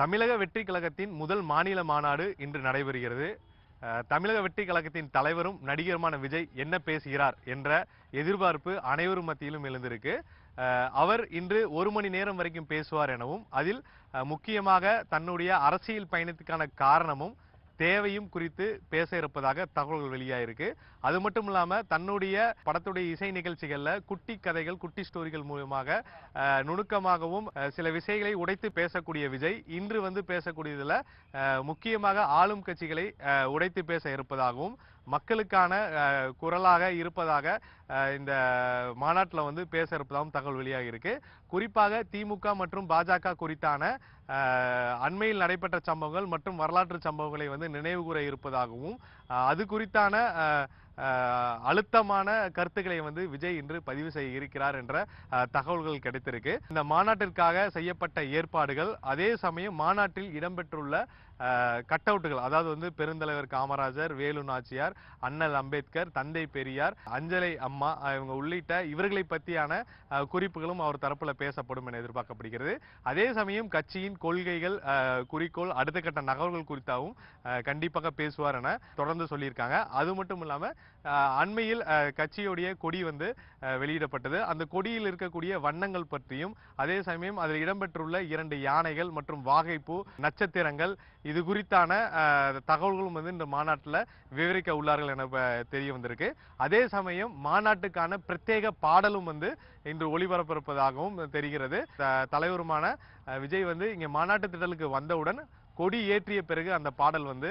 தமிழக வெற்றி கழகத்தின் முதல் மாநில மாநாடு இன்று நடைபெறுகிறது தமிழக வெற்றி கழகத்தின் தலைவரும் நடிகருமான விஜய் என்ன பேசுகிறார் என்ற எதிர்பார்ப்பு அனைவரும் மத்தியிலும் எழுந்திருக்கு அவர் இன்று ஒரு மணி நேரம் வரைக்கும் பேசுவார் எனவும் அதில் முக்கியமாக தன்னுடைய அரசியல் பயணத்துக்கான காரணமும் தேவையும் குறித்து பேச இருப்பதாக தகவல்கள் வெளியாயிருக்கு அது மட்டும் இல்லாமல் தன்னுடைய படத்துடைய இசை நிகழ்ச்சிகளில் குட்டி கதைகள் குட்டி ஸ்டோரிகள் மூலமாக நுணுக்கமாகவும் சில விஷயங்களை உடைத்து பேசக்கூடிய விஜய் இன்று வந்து பேசக்கூடியதில் முக்கியமாக ஆளும் கட்சிகளை உடைத்து பேச இருப்பதாகவும் மக்களுக்கான குரலாக இருப்பதாக இந்த மாநாட்டில் வந்து பேச இருப்பதாகவும் தகவல் வெளியாகி இருக்கு குறிப்பாக திமுக மற்றும் பாஜக குறித்தான அண்மையில் நடைபெற்ற சம்பவங்கள் மற்றும் வரலாற்று சம்பவங்களை வந்து நினைவுகூர இருப்பதாகவும் அது குறித்தான அழுத்தமான கருத்துக்களை வந்து விஜய் இன்று பதிவு செய்ய இருக்கிறார் என்ற தகவல்கள் கிடைத்திருக்கு இந்த மாநாட்டிற்காக செய்யப்பட்ட ஏற்பாடுகள் அதே சமயம் மாநாட்டில் இடம்பெற்றுள்ள கட் அவுட்டுகள் அதாவது வந்து பெருந்தலைவர் காமராஜர் வேலு நாச்சியார் அண்ணல் அம்பேத்கர் தந்தை பெரியார் அஞ்சலை அம்மா இவங்க உள்ளிட்ட இவர்களை பற்றியான குறிப்புகளும் அவர் தரப்பில் பேசப்படும் என எதிர்பார்க்கப்படுகிறது அதே சமயம் கட்சியின் கொள்கைகள் குறிக்கோள் அடுத்த கட்ட நகர்வுகள் குறித்தாகவும் கண்டிப்பாக பேசுவார் என தொடர்ந்து சொல்லியிருக்காங்க அது மட்டும் இல்லாமல் அண்மையில் கட்சியுடைய கொடி வந்து வெளியிடப்பட்டது அந்த கொடியில் இருக்கக்கூடிய வண்ணங்கள் பற்றியும் அதே சமயம் அதில் இடம்பெற்றுள்ள இரண்டு யானைகள் மற்றும் வாகைப்பூ நட்சத்திரங்கள் இது குறித்தான தகவல்களும் வந்து இந்த மாநாட்டில் விவரிக்க உள்ளார்கள் என தெரிய வந்திருக்கு அதே சமயம் மாநாட்டுக்கான பிரத்யேக பாடலும் வந்து இன்று ஒளிபரப்பிருப்பதாகவும் தெரிகிறது தலைவருமான விஜய் வந்து இங்கே மாநாட்டு திடலுக்கு வந்தவுடன் கொடி ஏற்றிய பிறகு அந்த பாடல் வந்து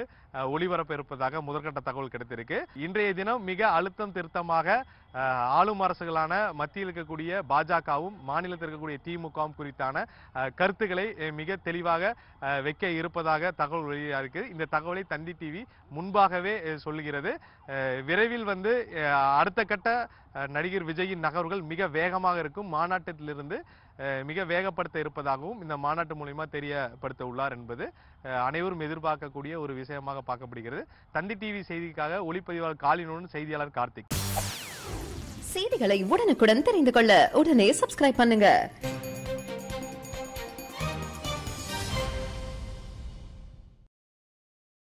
ஒளிபரப்ப இருப்பதாக முதற்கட்ட தகவல் கிடைத்திருக்கு இன்றைய தினம் மிக அழுத்தம் திருத்தமாக ஆளும் அரசுகளான மத்தியில் இருக்கக்கூடிய பாஜகவும் மாநிலத்தில் இருக்கக்கூடிய திமுகவும் குறித்தான கருத்துக்களை மிக தெளிவாக வைக்க இருப்பதாக தகவல் வெளியாகிருக்கு இந்த தகவலை தந்தி டிவி முன்பாகவே சொல்லுகிறது விரைவில் வந்து அடுத்த கட்ட நடிகர் விஜயின் நகர்வுகள் மிக வேகமாக இருக்கும் மாநாட்டத்திலிருந்து மிக வேகப்படுத்த இருப்பதாகவும் இந்த மாநாட்டு மூலியமா தெரியப்படுத்த உள்ளார் என்பது அனைவரும் எதிர்பார்க்கக்கூடிய ஒரு விஷயமாக பார்க்கப்படுகிறது தந்தி டிவி செய்திக்காக ஒளிப்பதிவாளர் காலினுடன் செய்தியாளர் கார்த்திக் செய்திகளை உடனுக்குடன் தெரிந்து கொள்ள உடனே சப்ஸ்கிரைப் பண்ணுங்க